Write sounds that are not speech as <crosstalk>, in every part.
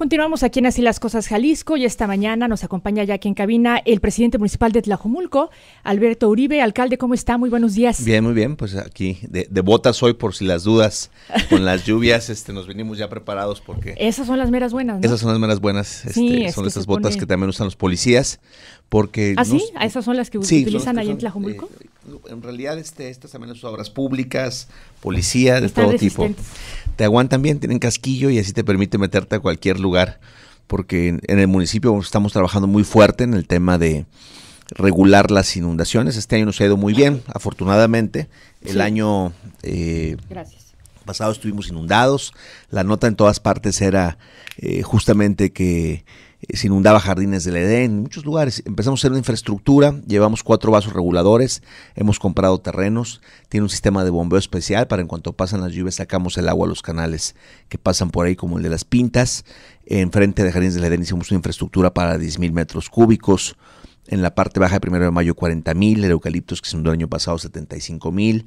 Continuamos aquí en Así las Cosas Jalisco y esta mañana nos acompaña ya aquí en cabina el presidente municipal de Tlajumulco, Alberto Uribe. Alcalde, ¿cómo está? Muy buenos días. Bien, muy bien. Pues aquí de, botas hoy por si las dudas con las lluvias este, nos venimos ya preparados porque... Esas son las meras buenas. ¿no? Esas son las meras buenas. Este, son esas botas que también usan los policías porque... ¿Ah, sí? ¿A ¿Esas son las que utilizan allá en Tlajumulco? Eh, en realidad este, estas también son obras públicas, policía, de todo tipo te aguantan bien, tienen casquillo y así te permite meterte a cualquier lugar, porque en el municipio estamos trabajando muy fuerte en el tema de regular las inundaciones. Este año nos ha ido muy bien, afortunadamente. El año eh, pasado estuvimos inundados. La nota en todas partes era eh, justamente que se inundaba jardines del Edén, muchos lugares. Empezamos a hacer una infraestructura, llevamos cuatro vasos reguladores, hemos comprado terrenos, tiene un sistema de bombeo especial para en cuanto pasan las lluvias sacamos el agua a los canales que pasan por ahí, como el de las pintas. Enfrente de jardines del Edén hicimos una infraestructura para 10.000 metros cúbicos. En la parte baja de primero de mayo 40.000, el eucaliptus que se hundió el año pasado 75.000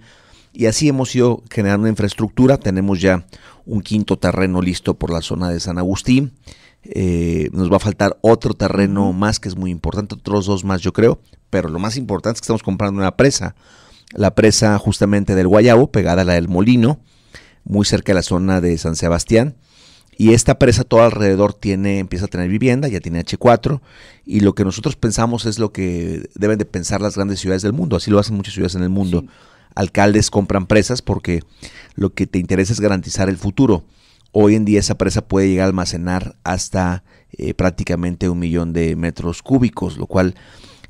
y así hemos ido generando infraestructura. Tenemos ya un quinto terreno listo por la zona de San Agustín eh, nos va a faltar otro terreno más que es muy importante, otros dos más yo creo, pero lo más importante es que estamos comprando una presa, la presa justamente del Guayabo, pegada a la del Molino, muy cerca de la zona de San Sebastián. Y esta presa todo alrededor tiene, empieza a tener vivienda, ya tiene H4, y lo que nosotros pensamos es lo que deben de pensar las grandes ciudades del mundo, así lo hacen muchas ciudades en el mundo. Alcaldes compran presas porque lo que te interesa es garantizar el futuro Hoy en día esa presa puede llegar a almacenar hasta eh, prácticamente un millón de metros cúbicos, lo cual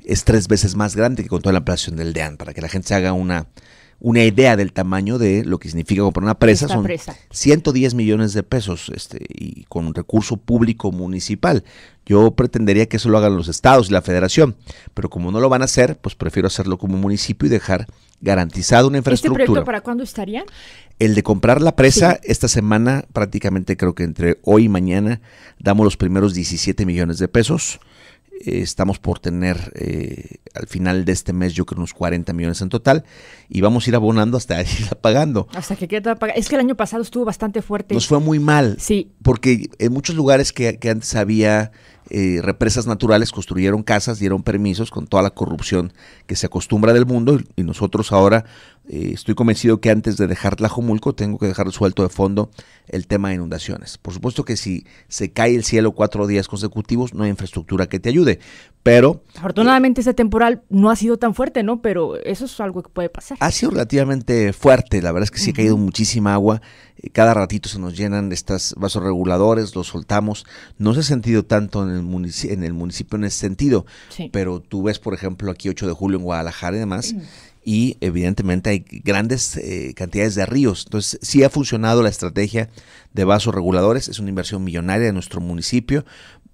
es tres veces más grande que con toda la ampliación del DEAN, para que la gente se haga una, una idea del tamaño de lo que significa comprar una presa. Son 110 millones de pesos este, y con un recurso público municipal. Yo pretendería que eso lo hagan los estados y la federación, pero como no lo van a hacer, pues prefiero hacerlo como municipio y dejar garantizada una infraestructura. ¿Este proyecto para cuándo estaría? El de comprar la presa, esta semana prácticamente creo que entre hoy y mañana damos los primeros 17 millones de pesos estamos por tener eh, al final de este mes yo creo unos 40 millones en total y vamos a ir abonando hasta ir <laughs> pagando. Hasta que quede Es que el año pasado estuvo bastante fuerte. Nos fue muy mal. Sí. Porque en muchos lugares que, antes había eh, represas naturales construyeron casas, dieron permisos con toda la corrupción que se acostumbra del mundo y nosotros ahora eh, estoy convencido que antes de dejar Tlajomulco tengo que dejar suelto de fondo el tema de inundaciones. Por supuesto que si se cae el cielo cuatro días consecutivos, no hay infraestructura que te ayude, pero... Afortunadamente ese temporal no ha sido tan fuerte, ¿no? Pero eso es algo que puede pasar. Ha sido relativamente fuerte, la verdad es que sí ha caído muchísima agua, eh, cada ratito se nos llenan estos vasos reguladores, los soltamos, no se ha sentido tanto en el, municipio en, el municipio en ese sentido, pero tú ves, por ejemplo, aquí 8 de julio en Guadalajara y demás, y evidentemente hay grandes eh, cantidades de ríos. Entonces, sí ha funcionado la estrategia de vasos reguladores, es una inversión millonaria de nuestro municipio.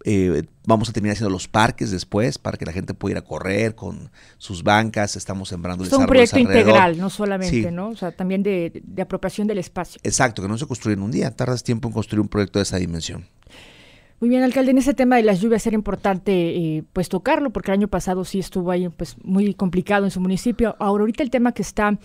Eh, vamos a terminar haciendo los parques después para que la gente pueda ir a correr con sus bancas, estamos sembrando Es un proyecto integral, no solamente, ¿no? O sea, también de, de apropiación del espacio. Exacto, que no se construye en un día, tardas tiempo en construir un proyecto de esa dimensión. Muy bien, alcalde, en ese tema de las lluvias era importante eh, pues tocarlo, porque el año pasado sí estuvo ahí pues muy complicado en su municipio. Ahora ahorita el tema que está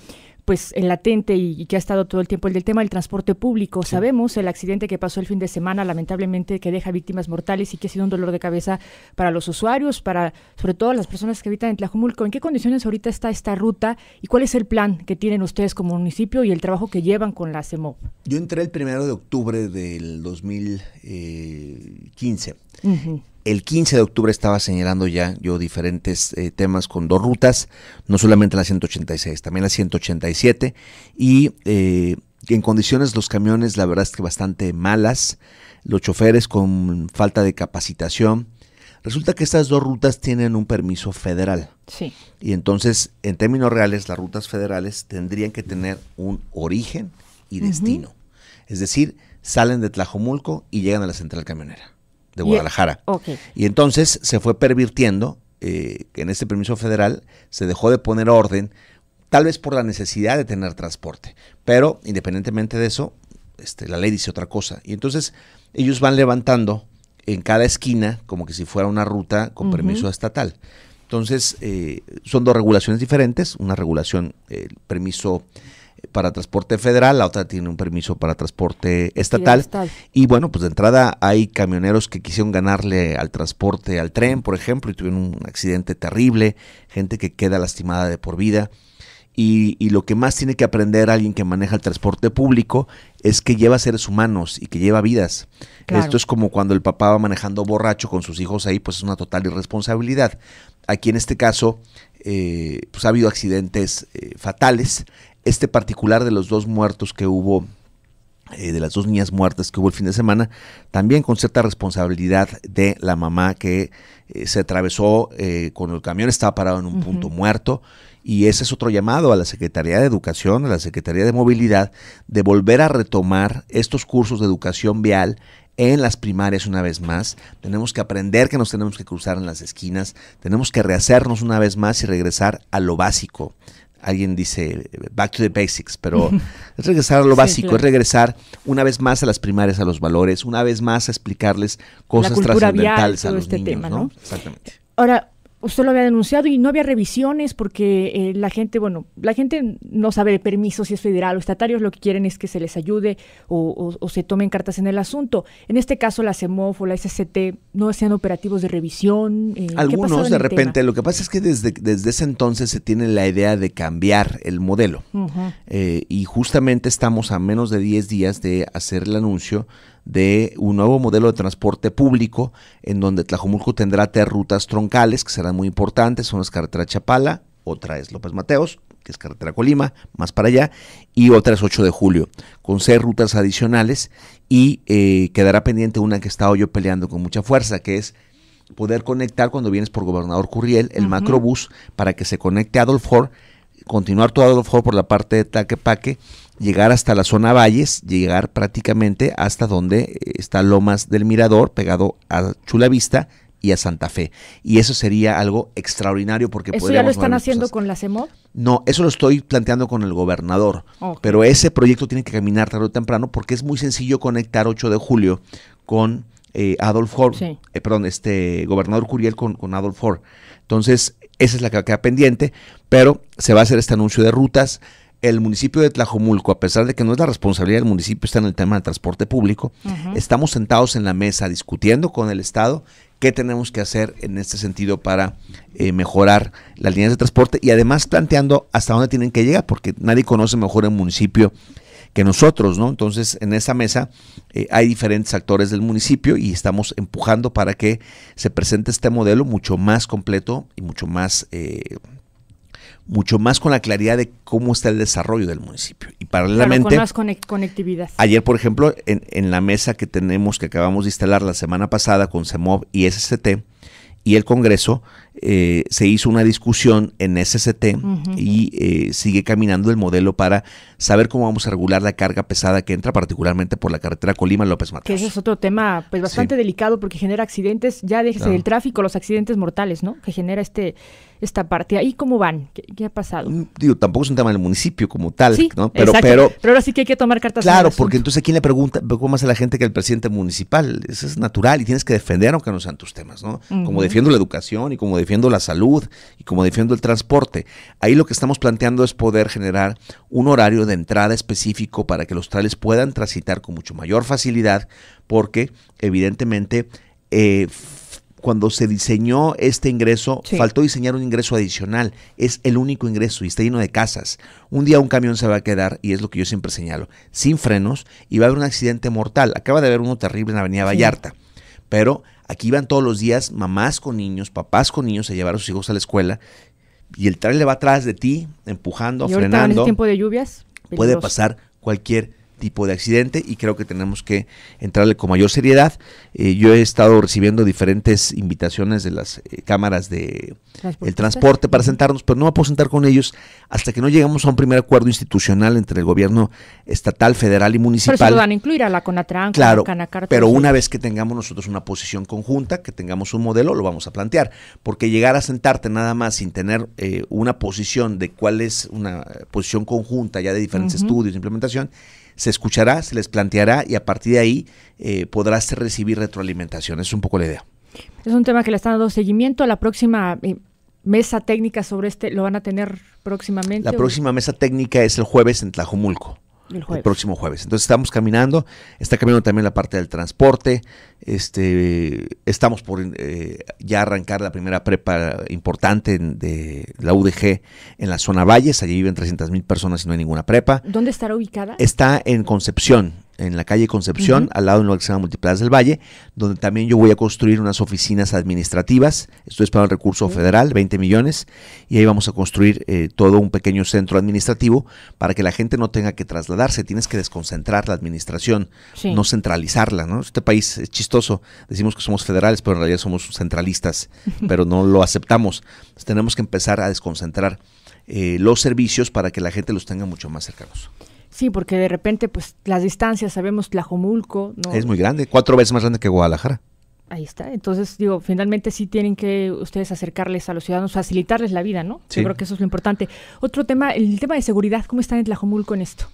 pues en latente y, que ha estado todo el tiempo, el del tema del transporte público. Sabemos el accidente que pasó el fin de semana, lamentablemente, que deja víctimas mortales y que ha sido un dolor de cabeza para los usuarios, para sobre todo las personas que habitan en Tlajumulco. ¿En qué condiciones ahorita está esta ruta y cuál es el plan que tienen ustedes como municipio y el trabajo que llevan con la CEMOV? Yo entré el primero de octubre del 2015. El 15 de octubre estaba señalando ya yo diferentes eh, temas con dos rutas, no solamente la 186, también la 187 y eh, en condiciones los camiones la verdad es que bastante malas, los choferes con falta de capacitación. Resulta que estas dos rutas tienen un permiso federal. Sí. Y entonces, en términos reales, las rutas federales tendrían que tener un origen y destino. Es decir, salen de Tlajomulco y llegan a la central camionera de e- Guadalajara. Y, entonces se fue pervirtiendo, eh, que en este permiso federal se dejó de poner orden, tal vez por la necesidad de tener transporte, pero independientemente de eso, este, la ley dice otra cosa. Y entonces ellos van levantando en cada esquina como que si fuera una ruta con permiso estatal. Entonces, eh, son dos regulaciones diferentes, una regulación, el permiso para transporte federal, la otra tiene un permiso para transporte estatal. Y bueno, pues de entrada hay camioneros que quisieron ganarle al transporte, al tren, por ejemplo, y tuvieron un accidente terrible, gente que queda lastimada de por vida. Y, lo que más tiene que aprender alguien que maneja el transporte público es que lleva seres humanos y que lleva vidas. Esto es como cuando el papá va manejando borracho con sus hijos ahí, pues es una total irresponsabilidad. Aquí en este caso, eh, pues ha habido accidentes eh, fatales este particular de los dos muertos que hubo eh, de las dos niñas muertas que hubo el fin de semana, también con cierta responsabilidad de la mamá que eh, se atravesó eh, con el camión, estaba parado en un punto muerto. Y ese es otro llamado a la Secretaría de Educación, a la Secretaría de Movilidad, de volver a retomar estos cursos de educación vial en las primarias una vez más. Tenemos que aprender que nos tenemos que cruzar en las esquinas. Tenemos que rehacernos una vez más y regresar a lo básico, alguien dice back to the basics, pero <laughs> es regresar a lo básico, es regresar una vez más a las primarias, a los valores, una vez más a explicarles cosas trascendentales a los este niños, tema, ¿no? Exactamente. Ahora, usted lo había denunciado y no había revisiones porque eh, la gente, bueno, la gente no sabe de permiso si es federal o estatario. lo que quieren es que se les ayude o, se tomen cartas en el asunto. En este caso, la CEMOF o la SCT no hacían operativos de revisión. Eh, Algunos, de repente, lo que pasa es que desde, desde ese entonces se tiene la idea de cambiar el modelo. Eh, y justamente estamos a menos de 10 días de hacer el anuncio de un nuevo modelo de transporte público en donde Tlajomulco tendrá tres rutas troncales que serán muy importantes, una es carretera Chapala, otra es López Mateos, que es carretera Colima, más para allá, y otra es 8 de julio, con seis rutas adicionales y eh, quedará pendiente una que he estado yo peleando con mucha fuerza, que es poder conectar cuando vienes por Gobernador Curriel el macrobús para que se conecte a Adolfo, continuar todo Adolfo por la parte de Taquepaque llegar hasta la zona Valles, llegar prácticamente hasta donde eh, está Lomas del Mirador, pegado a Chulavista y a Santa Fe. Y eso sería algo extraordinario porque... ¿Eso ya lo están haciendo con la CEMOD? No, eso lo estoy planteando con el gobernador. Pero ese proyecto tiene que caminar tarde o temprano porque es muy sencillo conectar 8 de julio con eh, Adolf eh, perdón, este gobernador Curiel con, con Adolf Entonces, esa es la que queda pendiente, pero se va a hacer este anuncio de rutas el municipio de Tlajomulco, a pesar de que no es la responsabilidad del municipio, está en el tema del transporte público, estamos sentados en la mesa discutiendo con el Estado qué tenemos que hacer en este sentido para eh, mejorar las líneas de transporte y además planteando hasta dónde tienen que llegar, porque nadie conoce mejor el municipio que nosotros, ¿no? Entonces, en esa mesa eh, hay diferentes actores del municipio y estamos empujando para que se presente este modelo mucho más completo y mucho más eh, mucho más con la claridad de cómo está el desarrollo del municipio. Y paralelamente... con más conectividad. Ayer, por ejemplo, en, la mesa que tenemos, que acabamos de instalar la semana pasada con CEMOV y SCT, y el Congreso, eh, se hizo una discusión en SCT y eh, sigue caminando el modelo para saber cómo vamos a regular la carga pesada que entra, particularmente por la carretera Colima-López Mateos. Que ese es otro tema pues bastante delicado porque genera accidentes, ya déjese del tráfico, los accidentes mortales, ¿no? Que genera este esta parte? ¿Ahí cómo van? ¿Qué, ha pasado? Mm, digo, tampoco es un tema del municipio como tal, sí, ¿no? Pero, pero, pero ahora sí que hay que tomar cartas. Claro, porque entonces ¿quién le pregunta, ¿cómo más a la gente que el presidente municipal? Eso es natural y tienes que defender aunque no sean tus temas, ¿no? Como defiendo la educación y como defiendo la salud y como defiendo el transporte. Ahí lo que estamos planteando es poder generar un horario de entrada específico para que los trailers puedan transitar con mucho mayor facilidad, porque evidentemente eh, cuando se diseñó este ingreso, faltó diseñar un ingreso adicional. Es el único ingreso y está lleno de casas. Un día un camión se va a quedar, y es lo que yo siempre señalo, sin frenos y va a haber un accidente mortal. Acaba de haber uno terrible en la Avenida Vallarta. Pero aquí van todos los días mamás con niños, papás con niños a llevar a sus hijos a la escuela y el tren le va atrás de ti, empujando, ¿Y frenando. En este tiempo de lluvias? Puede pasar cualquier tipo de accidente y creo que tenemos que entrarle con mayor seriedad. Eh, yo he estado recibiendo diferentes invitaciones de las eh, cámaras de el transporte para sentarnos, pero no puedo sentar con ellos hasta que no llegamos a un primer acuerdo institucional entre el gobierno estatal, federal y municipal. Pero se van a incluir a la CONATRAN, claro, pero una vez que tengamos nosotros una posición conjunta, que tengamos un modelo, lo vamos a plantear, porque llegar a sentarte nada más sin tener eh, una posición de cuál es una posición conjunta ya de diferentes estudios de estudios, implementación, se escuchará, se les planteará y a partir de ahí eh, podrás recibir retroalimentación. Es un poco la idea. Es un tema que le están dando seguimiento. La próxima eh, mesa técnica sobre este lo van a tener próximamente. La próxima mesa técnica es el jueves en Tlajumulco el, próximo jueves. Entonces estamos caminando, está caminando también la parte del transporte, este, estamos por eh, ya arrancar la primera prepa importante de la UDG en la zona Valles, allí viven 300.000 mil personas y no hay ninguna prepa. ¿Dónde estará ubicada? Está en Concepción, en la calle Concepción, al lado de la que del Valle, donde también yo voy a construir unas oficinas administrativas. Esto es para el recurso federal, 20 millones, y ahí vamos a construir eh, todo un pequeño centro administrativo para que la gente no tenga que trasladarse. Tienes que desconcentrar la administración, no centralizarla. ¿no? Este país es chistoso. Decimos que somos federales, pero en realidad somos centralistas, pero no lo aceptamos. tenemos que empezar a desconcentrar eh, los servicios para que la gente los tenga mucho más cercanos. Sí, porque de repente, pues las distancias, sabemos, Tlajomulco. Es muy grande, cuatro veces más grande que Guadalajara. Ahí está. Entonces, digo, finalmente sí tienen que ustedes acercarles a los ciudadanos, facilitarles la vida, ¿no? Sí. Yo creo que eso es lo importante. Otro tema, el tema de seguridad, ¿cómo están en Tlajomulco en esto?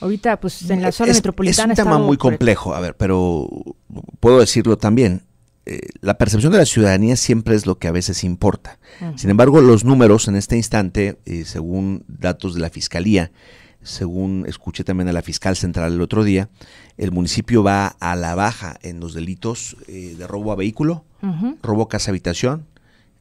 Ahorita, pues en la zona es, metropolitana. Es un tema muy complejo, a ver, pero puedo decirlo también. Eh, la percepción de la ciudadanía siempre es lo que a veces importa. Ah. Sin embargo, los números en este instante, eh, según datos de la Fiscalía, según escuché también a la fiscal central el otro día, el municipio va a la baja en los delitos eh, de robo a vehículo, robo a casa habitación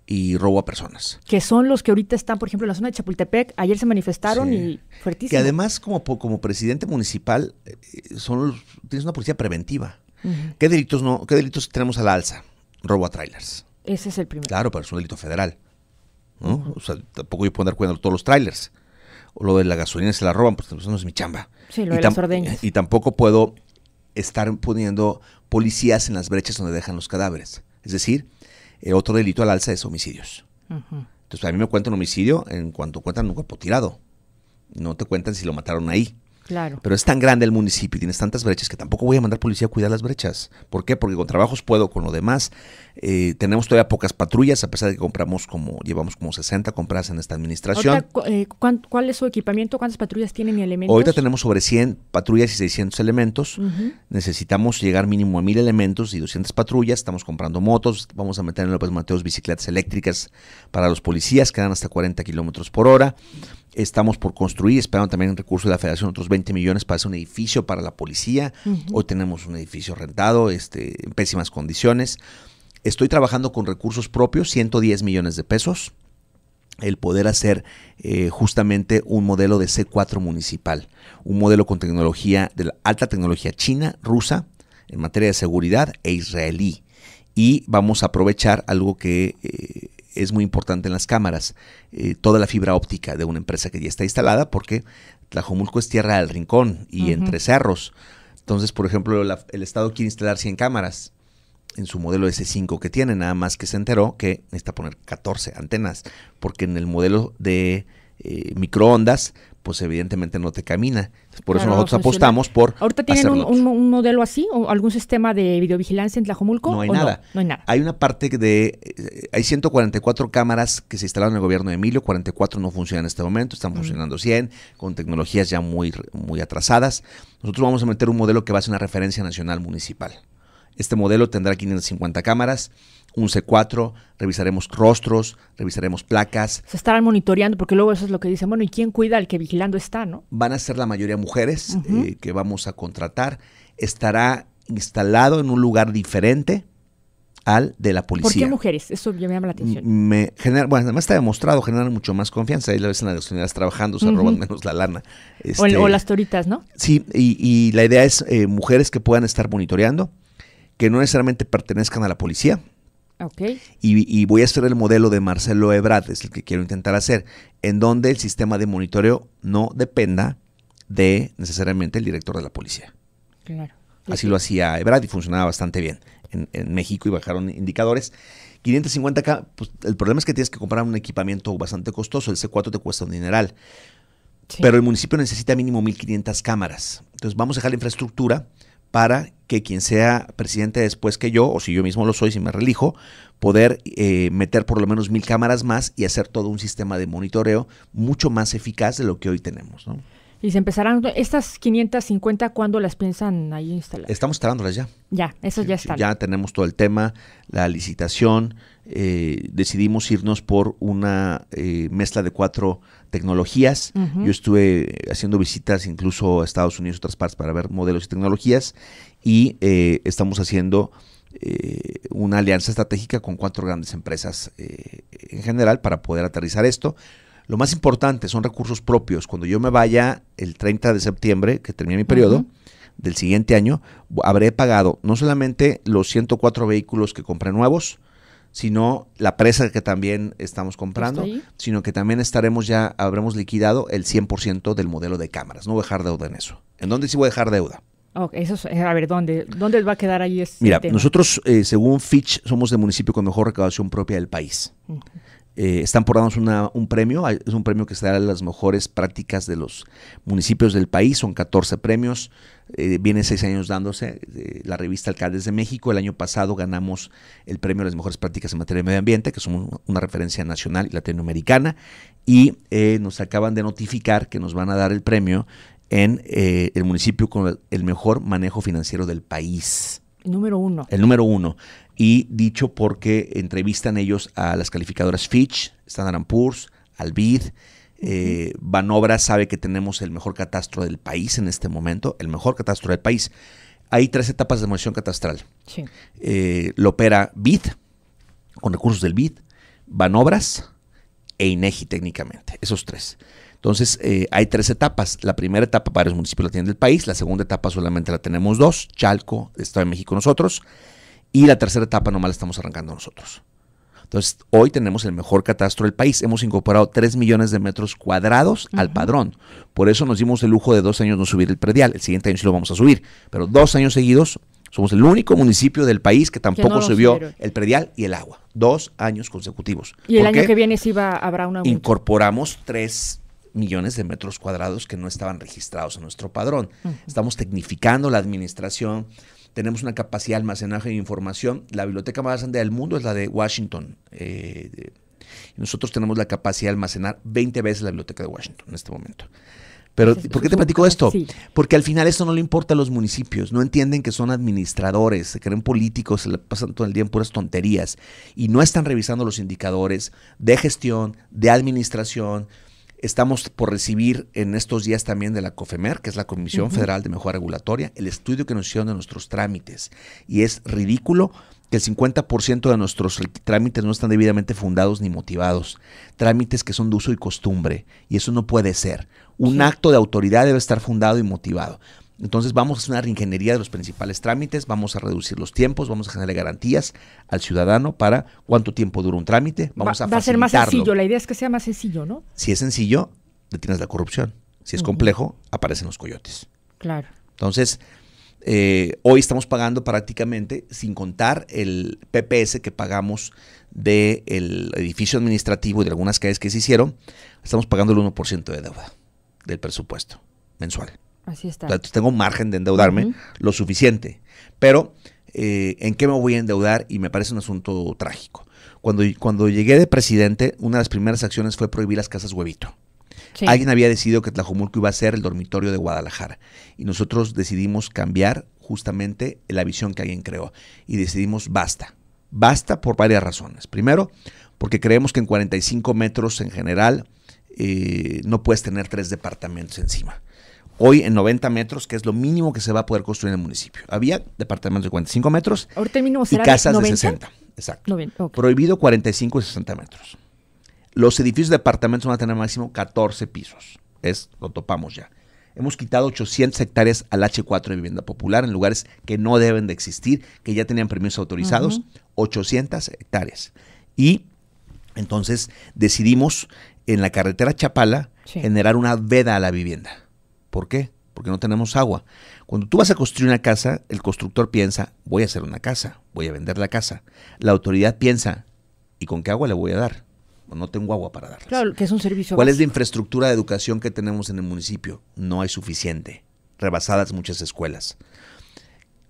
y robo a personas. Que son los que ahorita están, por ejemplo, en la zona de Chapultepec. Ayer se manifestaron y fuertísimo. Que además, como, como presidente municipal, eh, son tienes una policía preventiva. ¿Qué, delitos no, ¿Qué delitos tenemos a la alza? Robo a trailers. Ese es el primero. Claro, pero es un delito federal. O sea, tampoco yo puedo cuenta todos los trailers o lo de la gasolina se la roban, porque eso no es mi chamba. Sí, lo y Y tampoco puedo estar poniendo policías en las brechas donde dejan los cadáveres. Es decir, otro delito al alza es homicidios. Entonces, a mí me cuentan homicidio en cuanto cuentan un cuerpo tirado. No te cuentan si lo mataron ahí. Claro. Pero es tan grande el municipio y tienes tantas brechas que tampoco voy a mandar policía a cuidar las brechas. ¿Por qué? Porque con trabajos puedo, con lo demás. Eh, tenemos todavía pocas patrullas, a pesar de que compramos como, llevamos como 60 compras en esta administración. Eh, ¿Cuál es su equipamiento? ¿Cuántas patrullas tienen y elementos? Ahorita tenemos sobre 100 patrullas y 600 elementos. Necesitamos llegar mínimo a 1000 elementos y 200 patrullas. Estamos comprando motos, vamos a meter en López Mateos bicicletas eléctricas para los policías que dan hasta 40 kilómetros por hora. Estamos por construir, esperando también un recursos de la federación otros 20 millones para hacer un edificio para la policía. Hoy tenemos un edificio rentado este, en pésimas condiciones. Estoy trabajando con recursos propios, 110 millones de pesos, el poder hacer eh, justamente un modelo de C4 municipal, un modelo con tecnología de alta tecnología china, rusa, en materia de seguridad e israelí. Y vamos a aprovechar algo que eh, es muy importante en las cámaras, eh, toda la fibra óptica de una empresa que ya está instalada, porque Tlajomulco es tierra al rincón y entre cerros. Entonces, por ejemplo, el Estado quiere instalar 100 cámaras en su modelo S5 que tiene, nada más que se enteró que necesita poner 14 antenas, porque en el modelo de eh, microondas pues evidentemente no te camina. Por eso nosotros apostamos por. Ahorita tienen un, modelo así, o algún sistema de videovigilancia en Tlajomulco. No hay, nada. No, hay nada. Hay una parte de. Eh, hay 144 cámaras que se instalaron en el gobierno de Emilio, 44 no funcionan en este momento, están mm. funcionando 100, con tecnologías ya muy, muy atrasadas. Nosotros vamos a meter un modelo que va a ser una referencia nacional municipal. Este modelo tendrá 550 cámaras, un C4, revisaremos rostros, revisaremos placas. Se estarán monitoreando porque luego eso es lo que dicen, bueno, ¿y quién cuida El que vigilando está, no? Van a ser la mayoría mujeres eh, que vamos a contratar. Estará instalado en un lugar diferente al de la policía. ¿Por qué mujeres? Eso ya me llama la atención. Me genera, bueno, además está demostrado generar mucho más confianza. Ahí la ves en las unidades trabajando, se roban menos la lana. o, este, las toritas, ¿no? Sí, y, la idea es eh, mujeres que puedan estar monitoreando que no necesariamente pertenezcan a la policía. Okay. Y, voy a hacer el modelo de Marcelo Ebrard, es el que quiero intentar hacer, en donde el sistema de monitoreo no dependa de necesariamente el director de la policía. Claro. Así lo hacía Ebrard y funcionaba bastante bien en, México y bajaron indicadores. 550K, pues, el problema es que tienes que comprar un equipamiento bastante costoso, el C4 te cuesta un dineral. Pero el municipio necesita mínimo 1.500 cámaras. Entonces vamos a dejar la infraestructura para que quien sea presidente después que yo, o si yo mismo lo soy, si me relijo, poder eh, meter por lo menos mil cámaras más y hacer todo un sistema de monitoreo mucho más eficaz de lo que hoy tenemos. Y se empezarán, estas 550, ¿cuándo las piensan ahí instalar? Estamos instalándolas ya. Ya, eso ya está. Ya tenemos todo el tema, la licitación, eh, decidimos irnos por una eh, mezcla de cuatro tecnologías. Yo estuve haciendo visitas incluso a Estados Unidos y otras partes para ver modelos y tecnologías y eh, estamos haciendo una alianza estratégica con cuatro grandes empresas en general para poder aterrizar esto. Lo más importante son recursos propios. Cuando yo me vaya el 30 de septiembre, que termina mi periodo, del siguiente año, habré pagado no solamente los 104 vehículos que compré nuevos, sino la presa que también estamos comprando, sino que también estaremos ya, habremos liquidado el 100% del modelo de cámaras. No voy a dejar deuda en eso. ¿En dónde sí voy a dejar deuda? a ver, ¿dónde, ¿dónde va a quedar ahí ese Mira, nosotros, eh, según Fitch, somos el municipio con mejor recaudación propia del país. Eh, están por darnos un premio, es un premio que se da a las mejores prácticas de los municipios del país, son 14 premios, eh, viene seis años dándose, eh, la revista Alcaldes de México, el año pasado ganamos el premio a las mejores prácticas en materia de medio ambiente, que es una referencia nacional y latinoamericana, y nos acaban de notificar que nos van a dar el premio en el municipio con el mejor manejo financiero del país. Número uno. El número uno y dicho porque entrevistan ellos a las calificadoras Fitch, Standard Poor's, Albid. Eh, sabe que tenemos el mejor catastro del país en este momento, el mejor catastro del país. Hay tres etapas de demolición catastral. Eh, lo opera BID, con recursos del BID, Banobras e INEGI técnicamente, esos tres. Entonces, eh, hay tres etapas. La primera etapa, varios municipios la tienen del país. La segunda etapa solamente la tenemos dos, Chalco, Estado de México nosotros y la tercera etapa nomás la estamos arrancando nosotros. Entonces, hoy tenemos el mejor catastro del país. Hemos incorporado 3 millones de metros cuadrados al padrón. Por eso nos dimos el lujo de dos años no subir el predial. El siguiente año sí lo vamos a subir. Pero dos años seguidos somos el único municipio del país que tampoco subió el predial y el agua. Dos años consecutivos. Y el año que viene sí va, habrá una... Incorporamos 3 millones de metros cuadrados que no estaban registrados en nuestro padrón. Estamos tecnificando la administración tenemos una capacidad de almacenaje de información. La biblioteca más grande del mundo es la de Washington. Eh, nosotros tenemos la capacidad de almacenar 20 veces la biblioteca de Washington en este momento. Pero, ¿por qué te platico esto? Porque al final esto no le importa a los municipios. No entienden que son administradores, se creen políticos, se le pasan todo el día en puras tonterías. Y no están revisando los indicadores de gestión, de administración, Estamos por recibir en estos días también de la COFEMER, que es la Comisión Federal de Mejora Regulatoria, el estudio que nos hicieron de nuestros trámites. Y es ridículo que el 50% de nuestros trámites no están debidamente fundados ni motivados. Trámites que son de uso y costumbre. Y eso no puede ser. Un acto de autoridad debe estar fundado y motivado. Entonces vamos a hacer una reingeniería de los principales trámites, vamos a reducir los tiempos, vamos a generar garantías al ciudadano para cuánto tiempo dura un trámite, vamos a facilitarlo. Va a ser más sencillo, la idea es que sea más sencillo, ¿no? Si es sencillo, detienes la corrupción. Si es complejo, aparecen los coyotes. Claro. Entonces, eh, hoy estamos pagando prácticamente, sin contar el PPS que pagamos del edificio administrativo y de algunas calles que se hicieron, estamos pagando el 1% de deuda del presupuesto mensual. Así está. tengo margen de endeudarme lo suficiente. Pero, eh, ¿en qué me voy a endeudar? Y me parece un asunto trágico. Cuando, cuando llegué de presidente, una de las primeras acciones fue prohibir las casas huevito. Alguien había decidido que Tlajomulco iba a ser el dormitorio de Guadalajara. Y nosotros decidimos cambiar justamente la visión que alguien creó. Y decidimos basta. Basta por varias razones. Primero, porque creemos que en 45 metros en general eh, no puedes tener tres departamentos encima hoy en 90 metros, que es lo mínimo que se va a poder construir en el municipio. Había departamentos de 45 metros Ahorita y casas de 60. Exacto. Prohibido 45 y 60 metros. Los edificios de departamentos van a tener máximo 14 pisos. Es, lo topamos ya. Hemos quitado 800 hectáreas al H4 de vivienda popular en lugares que no deben de existir, que ya tenían permisos autorizados. 800 hectáreas. Y entonces decidimos en la carretera Chapala generar una veda a la vivienda. ¿Por qué? Porque no tenemos agua. Cuando tú vas a construir una casa, el constructor piensa, voy a hacer una casa, voy a vender la casa. La autoridad piensa, ¿y con qué agua le voy a dar? no tengo agua para darles. Claro, que es un servicio. ¿Cuál es la infraestructura de educación que tenemos en el municipio? No hay suficiente. Rebasadas muchas escuelas.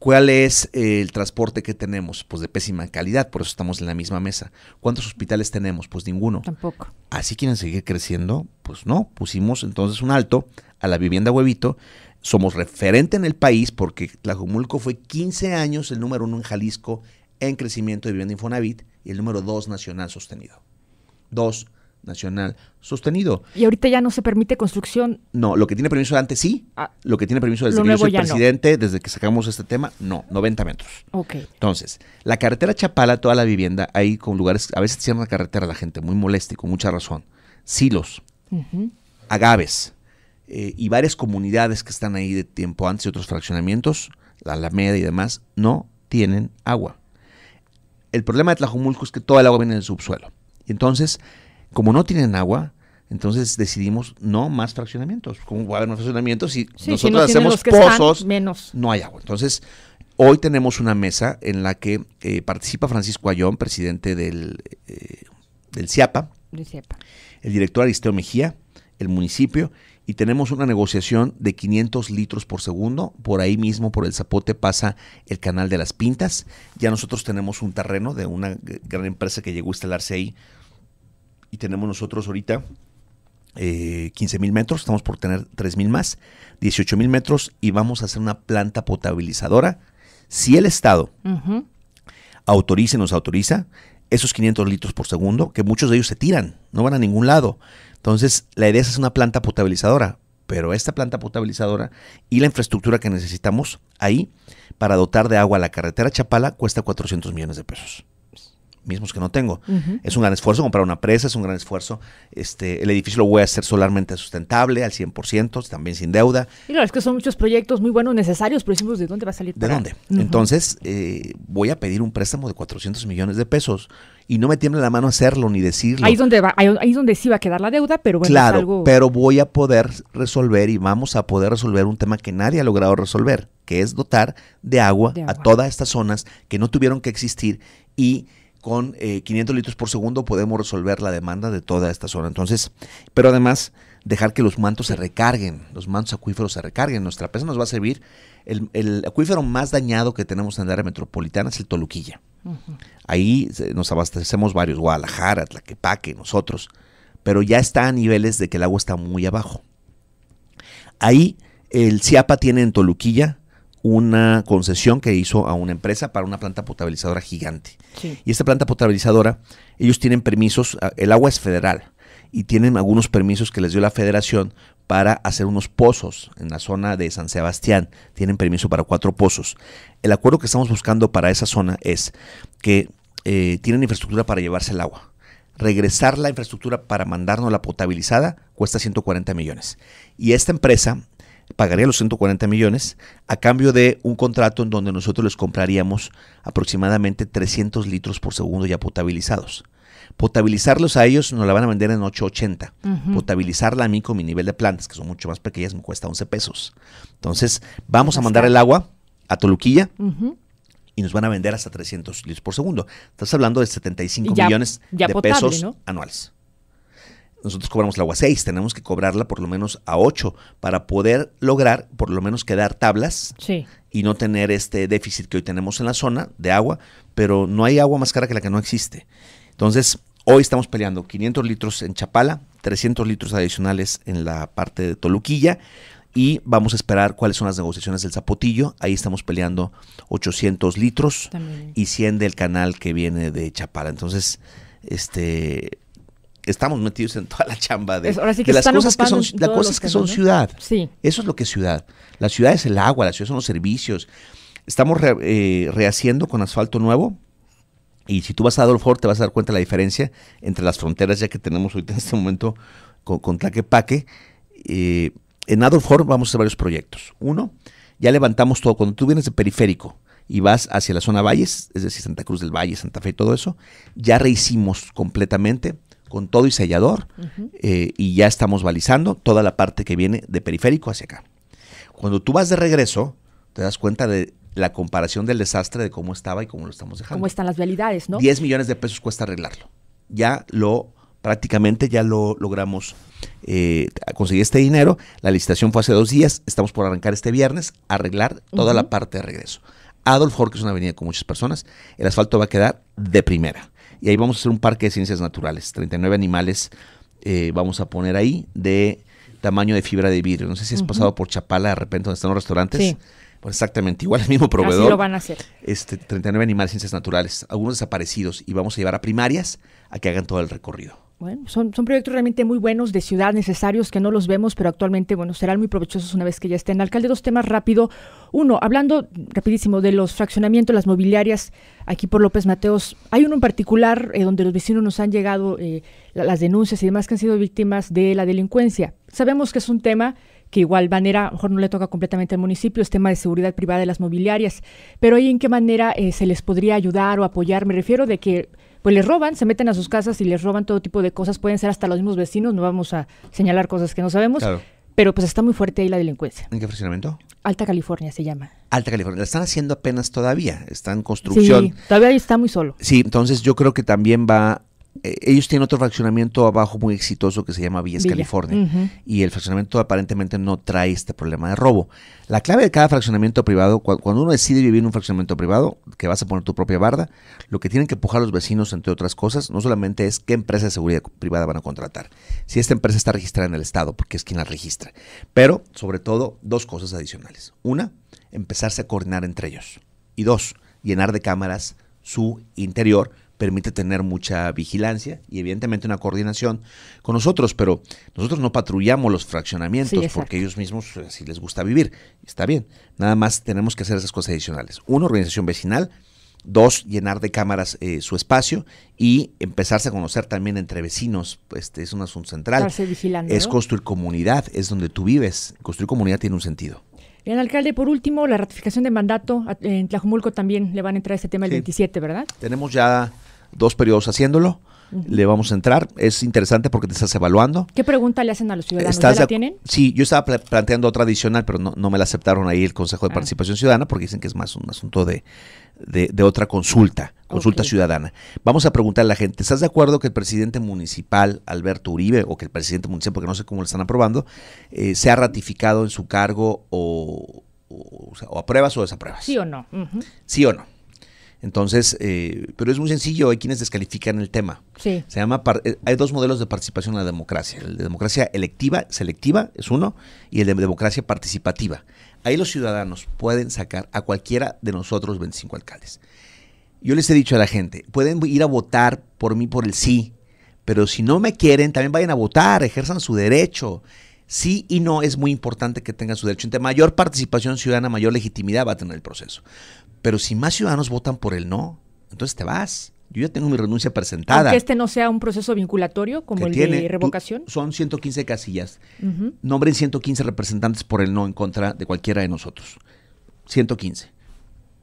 ¿Cuál es eh, el transporte que tenemos? Pues de pésima calidad, por eso estamos en la misma mesa. ¿Cuántos hospitales tenemos? Pues ninguno. Tampoco. ¿Así quieren seguir creciendo? Pues no, pusimos entonces un alto a la vivienda huevito. Somos referente en el país porque Comulco fue 15 años el número uno en Jalisco en crecimiento de vivienda Infonavit y el número dos nacional sostenido. Dos nacional sostenido. Y ahorita ya no se permite construcción. No, lo que tiene permiso antes sí. Ah, lo que tiene permiso desde que yo soy presidente, desde que sacamos este tema, no, 90 metros. Ok. Entonces, la carretera Chapala, toda la vivienda, ahí con lugares, a veces cierran la carretera la gente, muy molesta y con mucha razón. Silos, agaves eh, y varias comunidades que están ahí de tiempo antes y otros fraccionamientos, la Alameda y demás, no tienen agua. El problema de Tlajumulco es que toda el agua viene del subsuelo. Y entonces, como no tienen agua, entonces decidimos no más fraccionamientos. ¿Cómo va a haber más fraccionamientos si nosotros hacemos pozos? menos. No hay agua. Entonces, hoy tenemos una mesa en la que eh, participa Francisco Ayón, presidente del, eh, del CIAPA, CIAPA, el director Aristeo Mejía, el municipio, y tenemos una negociación de 500 litros por segundo. Por ahí mismo, por el Zapote, pasa el canal de las Pintas. Ya nosotros tenemos un terreno de una gran empresa que llegó a instalarse ahí y tenemos nosotros ahorita eh, mil metros, estamos por tener tres mil más, 18.000 mil metros y vamos a hacer una planta potabilizadora. Si el Estado autoriza nos autoriza esos 500 litros por segundo, que muchos de ellos se tiran, no van a ningún lado. Entonces, la idea es hacer una planta potabilizadora, pero esta planta potabilizadora y la infraestructura que necesitamos ahí para dotar de agua a la carretera Chapala cuesta 400 millones de pesos mismos que no tengo. Es un gran esfuerzo comprar una presa, es un gran esfuerzo. Este, el edificio lo voy a hacer solamente sustentable, al 100%, también sin deuda. Y claro, es que son muchos proyectos muy buenos, necesarios, pero decimos, ¿de dónde va a salir? ¿De dónde? Entonces, eh, voy a pedir un préstamo de 400 millones de pesos y no me tiembla la mano hacerlo ni decirlo. Ahí es donde, va, ahí, donde sí va a quedar la deuda, pero bueno, Claro, es pero voy a poder resolver y vamos a poder resolver un tema que nadie ha logrado resolver, que es dotar de agua. a todas estas zonas que no tuvieron que existir y con 500 eh, litros por segundo podemos resolver la demanda de toda esta zona. Entonces, pero además dejar que los mantos se recarguen, los mantos acuíferos se recarguen. Nuestra pesa nos va a servir. El, acuífero más dañado que tenemos en la área metropolitana es el Toluquilla. Ahí eh, nos abastecemos varios, Guadalajara, Tlaquepaque, nosotros. Pero ya está a niveles de que el agua está muy abajo. Ahí el CIAPA tiene en Toluquilla una concesión que hizo a una empresa para una planta potabilizadora gigante. Y esta planta potabilizadora, ellos tienen permisos, ah, el agua es federal y tienen algunos permisos que les dio la federación para hacer unos pozos en la zona de San Sebastián. Tienen permiso para cuatro pozos. El acuerdo que estamos buscando para esa zona es que eh, tienen infraestructura para llevarse el agua. Regresar la infraestructura para mandarnos la potabilizada cuesta 140 millones. Y esta empresa pagaría los 140 millones a cambio de un contrato en donde nosotros les compraríamos aproximadamente 300 litros por segundo ya potabilizados. Potabilizarlos a ellos nos la van a vender en 8.80. Potabilizarla a mí con mi nivel de plantas, que son mucho más pequeñas, me cuesta 11 pesos. Entonces, vamos a mandar el agua a Toluquilla. y nos van a vender hasta 300 litros por segundo. Estás hablando de 75 millones de pesos anuales. Nosotros cobramos el agua 6, tenemos que cobrarla por lo menos a 8 para poder lograr por lo menos quedar tablas y no tener este déficit que hoy tenemos en la zona de agua, pero no hay agua más cara que la que no existe. Entonces, hoy estamos peleando 500 litros en Chapala, 300 litros adicionales en la parte de Toluquilla y vamos a esperar cuáles son las negociaciones del Zapotillo. Ahí estamos peleando 800 litros y 100 del canal que viene de Chapala. Entonces, este estamos metidos en toda la chamba de, sí las cosas que son, las cosas que son ciudad. Eso es lo que es ciudad. La ciudad es el agua, la ciudad son los servicios. Estamos eh, rehaciendo con asfalto nuevo. Y si tú vas a Adolfo, te vas a dar cuenta la diferencia entre las fronteras ya que tenemos ahorita en este momento con, con Tlaquepaque. Eh, en Adolfo vamos a hacer varios proyectos. Uno, ya levantamos todo. Cuando tú vienes de periférico, y vas hacia la zona Valles, es decir, Santa Cruz del Valle, Santa Fe y todo eso, ya rehicimos completamente con todo y sellador, eh, y ya estamos balizando toda la parte que viene de periférico hacia acá. Cuando tú vas de regreso, te das cuenta de la comparación del desastre de cómo estaba y cómo lo estamos dejando. Cómo están las realidades, ¿no? 10 millones de pesos cuesta arreglarlo. Ya lo, prácticamente ya lo logramos eh, conseguir este dinero. La licitación fue hace dos días, estamos por arrancar este viernes, arreglar toda la parte de regreso. Adolf que es una avenida con muchas personas, el asfalto va a quedar de primera y ahí vamos a hacer un parque de ciencias naturales, 39 animales eh, vamos a poner ahí de tamaño de fibra de vidrio. No sé si has pasado por Chapala de repente donde están los restaurantes. Sí. Pues exactamente, igual el mismo proveedor. Así lo van a hacer. Este, 39 animales, ciencias naturales, algunos desaparecidos, y vamos a llevar a primarias a que hagan todo el recorrido. Bueno, son, proyectos realmente muy buenos de ciudad, necesarios, que no los vemos, pero actualmente, bueno, serán muy provechosos una vez que ya estén. Alcalde, dos temas rápido. Uno, hablando rapidísimo de los fraccionamientos, las mobiliarias, aquí por López Mateos, hay uno en particular eh, donde los vecinos nos han llegado eh, las denuncias y demás que han sido víctimas de la delincuencia. Sabemos que es un tema que igual manera, a mejor no le toca completamente al municipio, es tema de seguridad privada de las mobiliarias, pero ahí en qué manera eh, se les podría ayudar o apoyar, me refiero de que pues les roban, se meten a sus casas y les roban todo tipo de cosas, pueden ser hasta los mismos vecinos, no vamos a señalar cosas que no sabemos, pero pues está muy fuerte ahí la delincuencia. ¿En qué funcionamiento? Alta California se llama. Alta California, la están haciendo apenas todavía, está en construcción. Sí, todavía está muy solo. Sí, entonces yo creo que también va eh, ellos tienen otro fraccionamiento abajo muy exitoso que se llama Villas California. Y el fraccionamiento aparentemente no trae este problema de robo. La clave de cada fraccionamiento privado, cuando uno decide vivir en un fraccionamiento privado, que vas a poner tu propia barda, lo que tienen que empujar los vecinos, entre otras cosas, no solamente es qué empresa de seguridad privada van a contratar, si esta empresa está registrada en el Estado, porque es quien la registra. Pero, sobre todo, dos cosas adicionales. Una, empezarse a coordinar entre ellos. Y dos, llenar de cámaras su interior permite tener mucha vigilancia y evidentemente una coordinación con nosotros, pero nosotros no patrullamos los fraccionamientos porque ellos mismos eh, si les gusta vivir. Está bien, nada más tenemos que hacer esas cosas adicionales. Una, organización vecinal. Dos, llenar de cámaras eh, su espacio y empezarse a conocer también entre vecinos. Pues, este es un asunto central. Es construir comunidad, es donde tú vives. Construir comunidad tiene un sentido. El alcalde, por último, la ratificación de mandato en Tlajumulco también le van a entrar este tema el 27, ¿verdad? Tenemos ya dos periodos haciéndolo. Le vamos a entrar. Es interesante porque te estás evaluando. ¿Qué pregunta le hacen a los ciudadanos? ¿Ya la tienen? Sí, yo estaba planteando otra adicional, pero no, me la aceptaron ahí el Consejo de ah. Participación Ciudadana porque dicen que es más un asunto de, de, otra consulta, consulta ciudadana. Vamos a preguntar a la gente, ¿estás de acuerdo que el presidente municipal, Alberto Uribe, o que el presidente municipal, porque no sé cómo lo están aprobando, eh, se ratificado en su cargo o, o, o apruebas o desapruebas? Sí o no. Sí o no. Entonces, eh, pero es muy sencillo, hay quienes descalifican el tema. Se llama, eh, hay dos modelos de participación en la democracia. El de democracia electiva, selectiva es uno, y el de democracia participativa. Ahí los ciudadanos pueden sacar a cualquiera de nosotros 25 alcaldes. Yo les he dicho a la gente, pueden ir a votar por mí por el sí, pero si no me quieren, también vayan a votar, ejerzan su derecho. Sí y no es muy importante que tengan su derecho. Entre mayor participación ciudadana, mayor legitimidad va a tener el proceso. Pero si más ciudadanos votan por el no, entonces te vas. Yo ya tengo mi renuncia presentada. que este no sea un proceso vinculatorio como el de revocación. son 115 casillas. Nombren 115 representantes por el no en contra de cualquiera de nosotros. 115.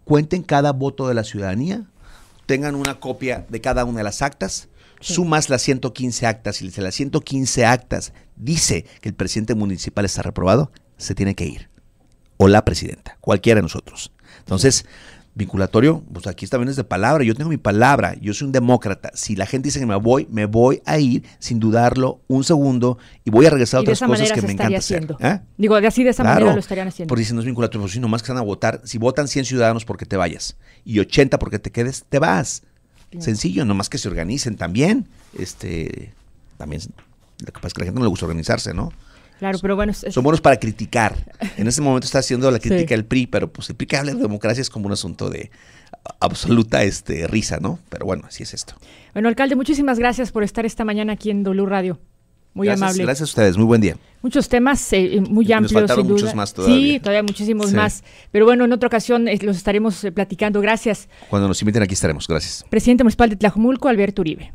Cuenten cada voto de la ciudadanía, tengan una copia de cada una de las actas, sumas las 115 actas y si las 115 actas dice que el presidente municipal está reprobado, se tiene que ir. O la presidenta, cualquiera de nosotros. Entonces, vinculatorio, pues aquí también es de palabra. Yo tengo mi palabra, yo soy un demócrata. Si la gente dice que me voy, me voy a ir sin dudarlo un segundo y voy a regresar a otras cosas que me encanta hacer. ¿eh? Digo, así de esa manera lo estarían haciendo. por si no es vinculatorio, pues si nomás que van a votar, si votan 100 ciudadanos porque te vayas y 80 porque te quedes, te vas. Sencillo, nomás que se organicen también. Este, también, lo que pasa es que la gente no le gusta organizarse, ¿no? Claro, pero bueno. Son para criticar. En este momento está haciendo la <laughs> crítica al PRI, pero pues el PRI que habla de democracia es como un asunto de absoluta este, risa, ¿no? Pero bueno, así es esto. Bueno, alcalde, muchísimas gracias por estar esta mañana aquí en Dolu Radio. Muy amable. Gracias a ustedes, muy buen día. Muchos temas eh, eh, muy amplios. muchos más todavía. Sí, todavía muchísimos más. Pero bueno, en otra ocasión eh, los estaremos platicando. Gracias. Cuando nos inviten aquí estaremos. Gracias. Presidente municipal de Tlajumulco, Alberto Uribe.